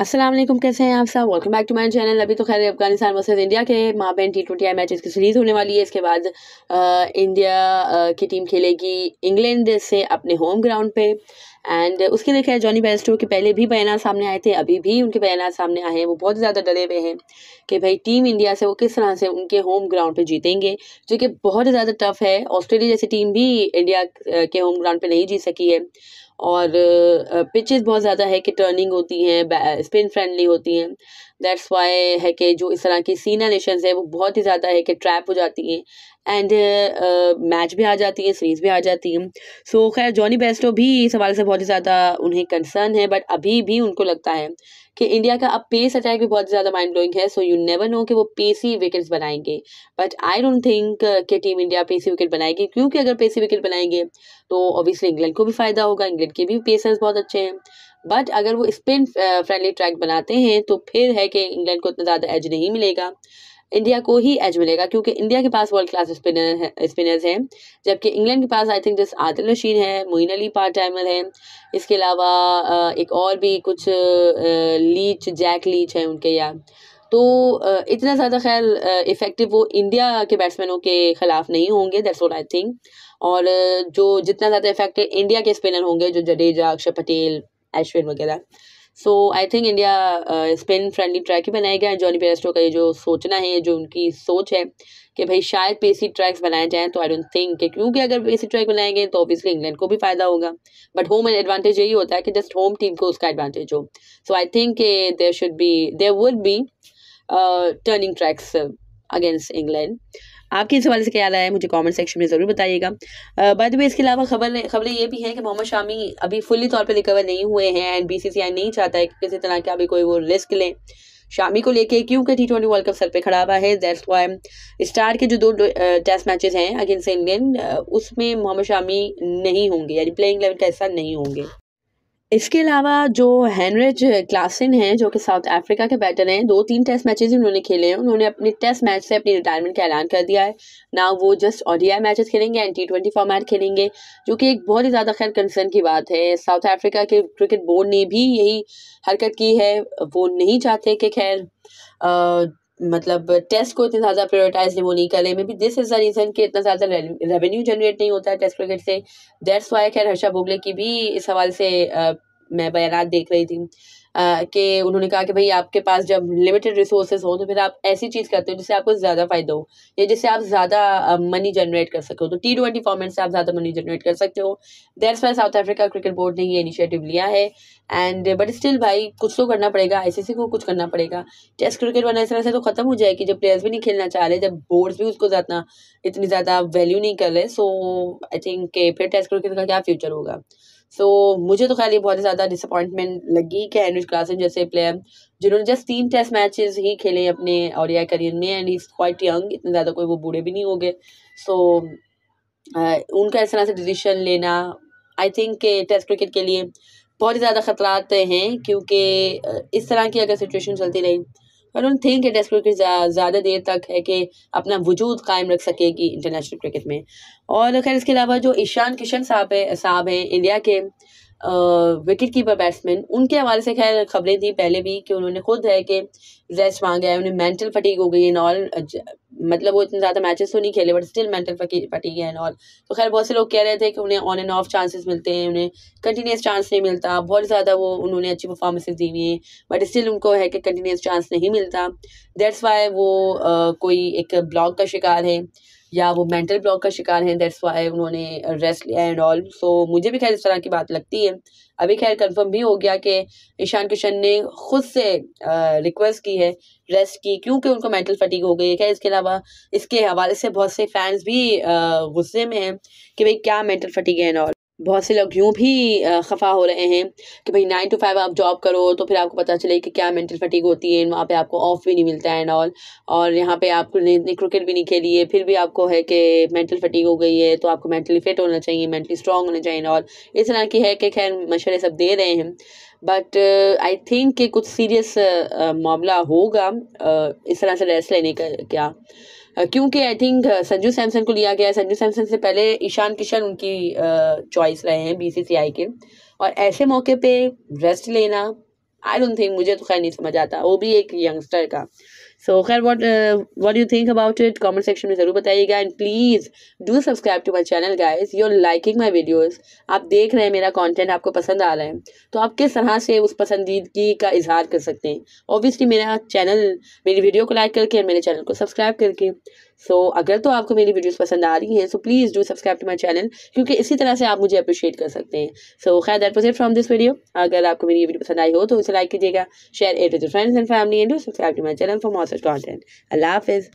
असलम कैसे हैं आप सब welcome back to my channel अभी तो खैर अफगानिस्तान वर्सेस इंडिया के बहन टी ट्वेंटी आई मैचेस की सीरीज़ होने वाली है इसके बाद आ, इंडिया आ, की टीम खेलेगी इंग्लैंड से अपने होम ग्राउंड पे एंड उसके लिए खैर जॉनी बेस्टो के पहले भी बयान सामने आए थे अभी भी उनके बयान सामने आए हैं वो बहुत ज़्यादा डरे हुए हैं कि भाई टीम इंडिया से वो किस तरह से उनके होम ग्राउंड पर जीतेंगे जो कि बहुत ज़्यादा टफ है ऑस्ट्रेलिया जैसी टीम भी इंडिया के होम ग्राउंड पर नहीं जीत सकी है और पिचेस बहुत ज़्यादा है कि टर्निंग होती हैं स्पिन फ्रेंडली होती हैं दैट्स वाई है कि जो इस तरह की सीनियर नेशन है वो बहुत ही ज़्यादा है कि ट्रैप हो जाती हैं एंड मैच uh, भी आ जाती है सीरीज़ भी आ जाती है सो खैर जॉनी बेस्टो भी इस हवाले से बहुत ही ज़्यादा उन्हें कंसर्न है बट अभी भी उनको लगता है कि इंडिया का अब पेस अटैक भी बहुत ज़्यादा माइंड ब्लोइंग है सो यू नेवर नो कि वो पेसी विकेट्स बनाएंगे बट आई डोंट थिंक कि टीम इंडिया पेसी विकेट बनाएगी क्योंकि अगर पेसी विकेट बनाएंगे तो ऑब्वियसली इंग्लैंड को भी फ़ायदा होगा इंग्लैंड के भी पेसर्स बहुत अच्छे हैं बट अगर वो स्पिन फ्रेंडली ट्रैक बनाते हैं तो फिर है कि इंग्लैंड को इतना ज़्यादा एज नहीं मिलेगा इंडिया को ही एज मिलेगा क्योंकि इंडिया के पास वर्ल्ड क्लास स्पिनर है स्पिनर्स हैं जबकि इंग्लैंड के पास आई थिंक जस्ट आदिल नशीन है मोइन अली पार्ट टाइमर है इसके अलावा एक और भी कुछ लीच जैक लीच है उनके यार तो इतना ज़्यादा खैर इफ़ेक्टिव वो इंडिया के बैट्समैनों के ख़िलाफ़ नहीं होंगे दैट्स वोट आई थिंक और जो जितना ज़्यादा इफेक्टिव इंडिया के स्पिनर होंगे जो जडेजा अक्षर पटेल अश्विन वगैरह so I think India spin friendly track ही बनाया गया जॉनी पेरेस्टो का ये जो सोचना है जो उनकी सोच है कि भाई शायद पेसी ट्रैक्स बनाए जाएं तो आई डोंट थिंक क्योंकि अगर पेसी ट्रैक बनाएंगे तो ऑब्वियसली इंग्लैंड को भी फायदा होगा बट होम एडवांटेज यही होता है कि जस्ट होम टीम को उसका एडवांटेज हो so I think there should be there would be turning tracks against England आपके इस हवाले से क्या आया है मुझे कमेंट सेक्शन में ज़रूर बताइएगा बाद में इसके अलावा खबर खबरें ये भी हैं कि मोहम्मद शामी अभी फुली तौर पर रिकवर नहीं हुए हैं एंड बीसीसीआई नहीं चाहता है कि किसी तरह के अभी कोई वो रिस्क लें शामी को लेके क्योंकि टी ट्वेंटी वर्ल्ड कप सर पे खड़ा हुआ है दैट्स वाई स्टार के जो दो टेस्ट मैचेस हैं अगेंस्ट इंडियन उसमें मोहम्मद शामी नहीं होंगे यानी प्लेइंग इलेवन का हिस्सा नहीं होंगे इसके अलावा जो हैनरिज क्लासिन हैं जो कि साउथ अफ्रीका के बैटर हैं दो तीन टेस्ट मैचेस ही उन्होंने खेले हैं उन्होंने अपने टेस्ट मैच से अपनी रिटायरमेंट का ऐलान कर दिया है ना वो जस्ट ऑडिया मैचेस खेलेंगे एंड टी ट्वेंटी फॉर्मेट खेलेंगे जो कि एक बहुत ही ज़्यादा खैर कंसर्न की बात है साउथ अफ्रीका के क्रिकेट बोर्ड ने भी यही हरकत की है वो नहीं चाहते कि खैर मतलब टेस्ट को इतना ज़्यादा प्रायोरिटाइज नहीं वो नहीं कर रहे maybe this is the reason कि इतना ज़्यादा रेवेन्यू जनरेट नहीं होता है टेस्ट क्रिकेट से दैट्स वाई खैर हर्षा बोगले की भी इस हवाले से आ, मैं बयान देख रही थी कि उन्होंने कहा कि भाई आपके पास जब लिमिटेड रिसोर्सेज हो तो फिर आप ऐसी चीज़ करते हो जिससे आपको ज़्यादा फ़ायदा हो या जिससे आप ज़्यादा मनी जनरेट कर सको तो टी ट्वेंटी फॉर्मेट से आप ज़्यादा मनी जनरेट कर सकते हो that's why South Africa cricket board ने ये इनिशिएटिव लिया है एंड बट स्टिल भाई कुछ तो करना पड़ेगा आईसीसी को कुछ करना पड़ेगा टेस्ट क्रिकेट वन इस तरह से तो ख़त्म हो जाएगी जब प्लेयर्स भी नहीं खेलना चाह रहे जब बोर्ड्स भी उसको ज़्यादा इतनी ज़्यादा वैल्यू नहीं कर रहे सो आई थिंक फिर टेस्ट क्रिकेट का क्या फ्यूचर होगा सो so, मुझे तो खैर ये बहुत ज़्यादा डिसअपॉइंटमेंट लगी कि एंड्रिज क्लासन जैसे प्लेयर जिन्होंने जस्ट तीन टेस्ट मैचेस ही खेले अपने और या करियर में एंड इज़ क्वाइट यंग इतने ज़्यादा कोई वो बूढ़े भी नहीं हो गए सो so, उनका इस तरह से डिसीशन लेना आई थिंक के टेस्ट क्रिकेट के लिए बहुत ही ज़्यादा ख़तरात हैं क्योंकि इस तरह की अगर सिचुएशन चलती रही आई डोंट थिंक कि टेस्ट क्रिकेट ज़्यादा देर तक है कि अपना वजूद कायम रख सकेगी इंटरनेशनल क्रिकेट में और खैर इसके अलावा जो ईशान किशन साहब है साहब हैं इंडिया के विकेट कीपर बैट्समैन उनके हवाले से खैर खबरें थी पहले भी कि उन्होंने खुद है कि रेस्ट मांगा है उन्हें मेंटल फटीक हो गई एंड ऑल मतलब वो इतने ज़्यादा मैचेस तो नहीं खेले but still mental fatigue and all तो खैर बहुत से लोग कह रहे थे कि उन्हें ऑन एंड ऑफ चांसेस मिलते हैं उन्हें कंटिन्यूस चांस नहीं मिलता बहुत ज़्यादा वो उन्होंने अच्छी परफॉर्मेंसेज दी हुई हैं बट स्टिल उनको है कि कंटिन्यूस चांस नहीं मिलता दैट्स वाई वो आ, कोई एक ब्लॉग का शिकार है या वो मेंटल ब्लॉक का शिकार हैं दैट्स वाई उन्होंने रेस्ट लिया एंड ऑल सो मुझे भी खैर इस तरह की बात लगती है अभी खैर कंफर्म भी हो गया कि ईशान किशन ने खुद से रिक्वेस्ट की है रेस्ट की क्योंकि उनको मेंटल फटीक हो गई है खैर इसके अलावा इसके हवाले से बहुत से फैंस भी गुस्से में हैं कि भाई क्या मेंटल फटीक है एंड ऑल बहुत से लोग यूँ भी खफा हो रहे हैं कि भाई नाइन टू फाइव आप जॉब करो तो फिर आपको पता चले कि क्या मेंटल फटीक होती है वहाँ पे आपको ऑफ भी नहीं मिलता है एंड ऑल और यहाँ पे आप इतनी क्रिकेट भी नहीं खेली है फिर भी आपको है कि मेंटल फटीक हो गई है तो आपको मेंटली फिट होना चाहिए मेंटली स्ट्रॉन्ग होना चाहिए एंड ऑल इस तरह की है कि खैर मशरे सब दे रहे हैं बट आई थिंक कि कुछ सीरियस uh, मामला होगा uh, इस तरह से रेस्ट लेने का क्या क्योंकि आई थिंक संजू सैमसन को लिया गया है संजू सैमसन से पहले ईशान किशन उनकी चॉइस रहे हैं बीसीसीआई के और ऐसे मौके पे रेस्ट लेना आई डोंट थिंक मुझे तो खैर नहीं समझ आता वो भी एक यंगस्टर का सो खैर what what you think about it comment section में ज़रूर बताइएगा and please do subscribe to my channel guys you are liking my videos आप देख रहे हैं मेरा कॉन्टेंट आपको पसंद आ रहा है तो आप किस तरह से उस पसंदीदगी का इजहार कर सकते हैं ऑब्वियसली मेरा चैनल मेरी वीडियो को लाइक करके और मेरे चैनल को सब्सक्राइब करके सो so, अगर तो आपको मेरी वीडियोस पसंद आ रही हैं so please do subscribe to my channel क्योंकि इसी तरह से आप मुझे अप्रिशिएट कर सकते हैं सो खैर that was it from this video अगर आपको मेरी वीडियो पसंद आई हो तो उसे लाइक कीजिएगा share it with friends and family and do subscribe to my channel for मॉसर कॉन्टेंट अल्लाह हाफिज़